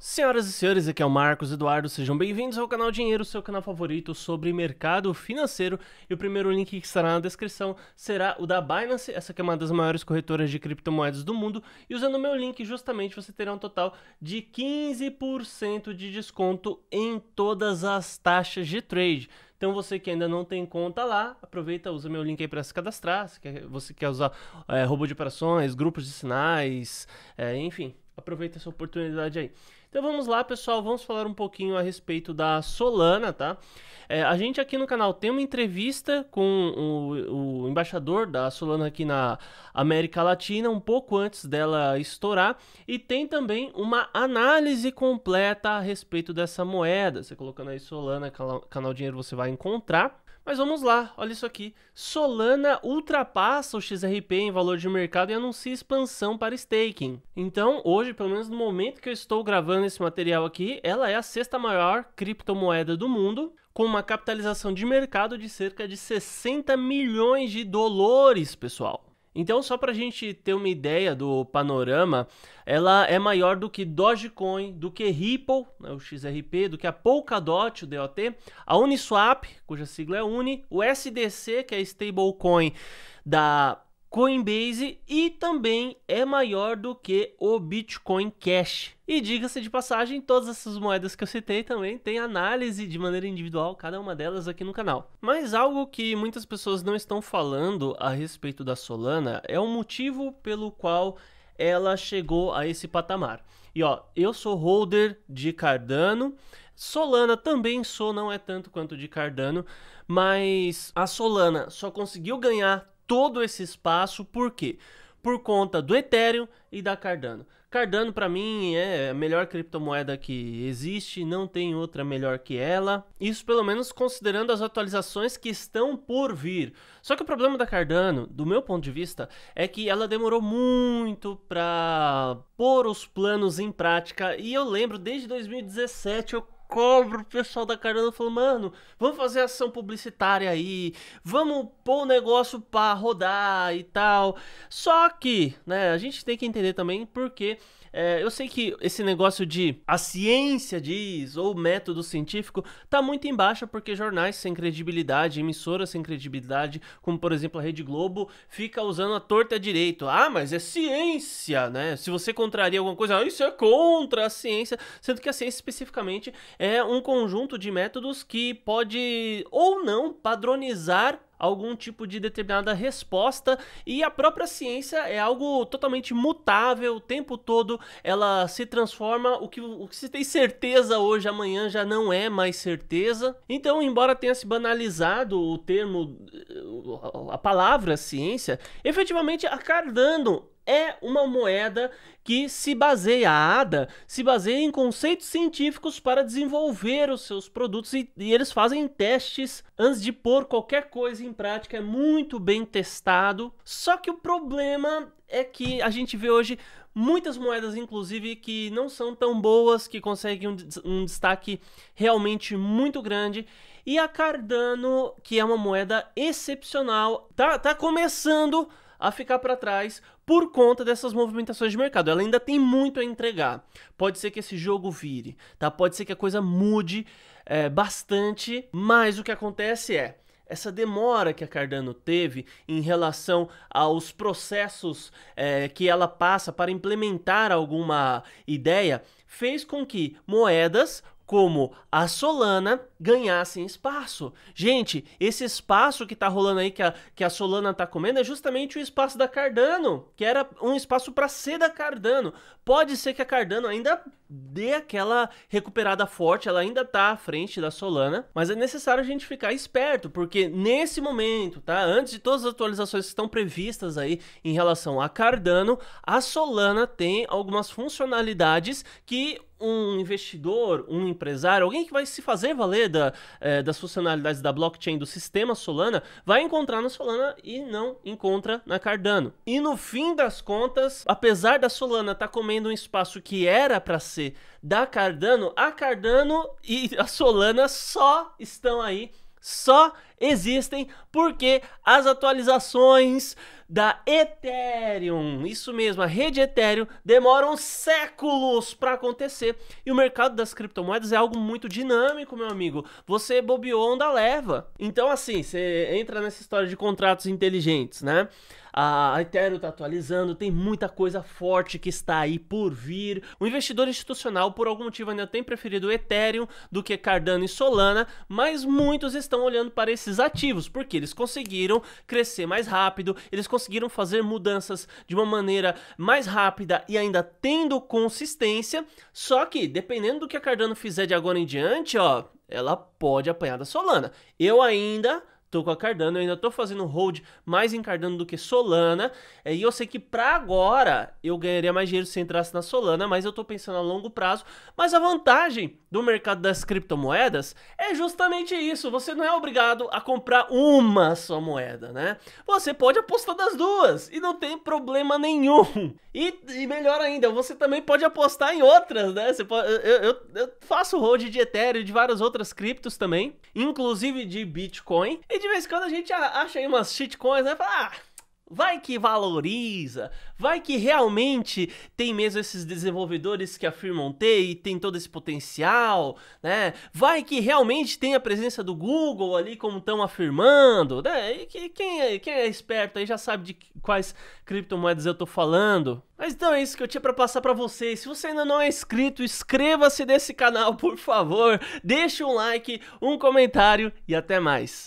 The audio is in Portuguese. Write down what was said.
Senhoras e senhores, aqui é o Marcos Eduardo, sejam bem-vindos ao canal Dinheiro, seu canal favorito sobre mercado financeiro. E o primeiro link que estará na descrição será o da Binance, essa que é uma das maiores corretoras de criptomoedas do mundo. E usando o meu link, justamente, você terá um total de 15% de desconto em todas as taxas de trade. Então você que ainda não tem conta lá, aproveita, usa meu link aí para se cadastrar. Se quer, você quer usar é, eh, robô de operações, grupos de sinais, é, enfim, aproveita essa oportunidade aí. Então vamos lá, pessoal, vamos falar um pouquinho a respeito da Solana, tá? É, a gente aqui no canal tem uma entrevista com o, o, embaixador da Solana aqui na América Latina, um pouco antes dela estourar, e tem também uma análise completa a respeito dessa moeda. Você colocando aí Solana, canal Dinheiro, você vai encontrar. Mas vamos lá, olha isso aqui. Solana ultrapassa o XRP em valor de mercado e anuncia expansão para staking. Então, hoje, pelo menos no momento que eu estou gravando falando nesse material aqui, ela é a sexta maior criptomoeda do mundo, com uma capitalização de mercado de cerca de 60 milhões de dólares, pessoal. Então, só para a gente ter uma ideia do panorama, ela é maior do que Dogecoin, do que Ripple, né, o XRP, do que a Polkadot, o DOT, a Uniswap, cuja sigla é Uni, o SDC, que é a stablecoin da Coinbase e também é maior do que o Bitcoin Cash. E diga-se de passagem, todas essas moedas que eu citei também tem análise de maneira individual, cada uma delas aqui no canal. Mas algo que muitas pessoas não estão falando a respeito da Solana é o motivo pelo qual ela chegou a esse patamar. E ó, eu sou holder de Cardano, Solana também sou, não é tanto quanto de Cardano, mas a Solana só conseguiu ganhar todo esse espaço, por quê? Por conta do Ethereum e da Cardano. Cardano, para mim, é a melhor criptomoeda que existe, não tem outra melhor que ela. Isso, pelo menos, considerando as atualizações que estão por vir. Só que o problema da Cardano, do meu ponto de vista, é que ela demorou muito para pôr os planos em prática. E eu lembro, desde 2017, eu cobro o pessoal da carona falou, mano, vamos fazer ação publicitária aí, vamos pôr o negócio pra rodar e tal. Só que, né, a gente tem que entender também porque é, eu sei que esse negócio de a ciência diz ou método científico tá muito em baixa porque jornais sem credibilidade, emissoras sem credibilidade, como por exemplo a Rede Globo, fica usando a torta direito. Ah, mas é ciência, né? Se você contraria alguma coisa, ah, isso é contra a ciência, sendo que a ciência especificamente é um conjunto de métodos que pode ou não padronizar algum tipo de determinada resposta e a própria ciência é algo totalmente mutável, o tempo todo ela se transforma, o que, o que se tem certeza hoje, amanhã já não é mais certeza. Então, embora tenha se banalizado o termo, eh, a palavra ciência, efetivamente a Cardano é uma moeda que se baseia, a ADA, se baseia em conceitos científicos para desenvolver os seus produtos e, e eles fazem testes antes de pôr qualquer coisa em prática, é muito bem testado. Só que o problema é que a gente vê hoje muitas moedas, inclusive, que não são tão boas, que conseguem um, um, destaque realmente muito grande. E a Cardano, que é uma moeda excepcional, tá, tá começando a ficar para trás por conta dessas movimentações de mercado. Ela ainda tem muito a entregar. Pode ser que esse jogo vire, tá? Pode ser que a coisa mude é, bastante, mas o que acontece é essa demora que a Cardano teve em relação aos processos é, que ela passa para implementar alguma ideia fez com que moedas como a Solana ganhassem espaço. Gente, esse espaço que tá rolando aí, que a, que a Solana tá comendo, é justamente o espaço da Cardano, que era um espaço para ser da Cardano. Pode ser que a Cardano ainda dê aquela recuperada forte, ela ainda tá à frente da Solana, mas é necessário a gente ficar esperto, porque nesse momento, tá? Antes de todas as atualizações que estão previstas aí em relação a Cardano, a Solana tem algumas funcionalidades que um investidor, um empresário, alguém que vai se fazer valer da, eh, das funcionalidades da blockchain do sistema Solana, vai encontrar na Solana e não encontra na Cardano. E no fim das contas, apesar da Solana estar tá comendo um espaço que era para ser da Cardano, a Cardano e a Solana só estão aí, só existem porque as atualizações da Ethereum, isso mesmo, a rede Ethereum demoram séculos para acontecer. E o mercado das criptomoedas é algo muito dinâmico, meu amigo. Você bobeou onda leva. Então assim, você entra nessa história de contratos inteligentes, né? A Ethereum está atualizando, tem muita coisa forte que está aí por vir. O investidor institucional, por algum motivo, ainda tem preferido Ethereum do que Cardano e Solana, mas muitos estão olhando para esse ativos, porque eles conseguiram crescer mais rápido, eles conseguiram fazer mudanças de uma maneira mais rápida e ainda tendo consistência. Só que, dependendo do que a Cardano fizer de agora em diante, ó, ela pode apanhar da Solana. Eu ainda Tô com a Cardano, eu ainda tô fazendo hold mais em Cardano do que Solana. É, e eu sei que para agora eu ganharia mais dinheiro se entrasse na Solana, mas eu tô pensando a longo prazo. Mas a vantagem do mercado das criptomoedas é justamente isso. Você não é obrigado a comprar uma só moeda, né? Você pode apostar das duas e não tem problema nenhum. E, e melhor ainda, você também pode apostar em outras, né? Você pode, eu, eu, eu faço hold de Ethereum, de várias outras criptos também, inclusive de Bitcoin. E e de vez em quando a gente acha aí umas shitcoins, né? Fala, ah, vai que valoriza, vai que realmente tem mesmo esses desenvolvedores que afirmam ter e tem todo esse potencial, né? Vai que realmente tem a presença do Google ali, como estão afirmando, né? E que, quem, é, quem é esperto aí já sabe de quais criptomoedas eu tô falando. Mas então é isso que eu tinha para passar para vocês. Se você ainda não é inscrito, inscreva-se nesse canal, por favor. Deixe um like, um comentário e até mais.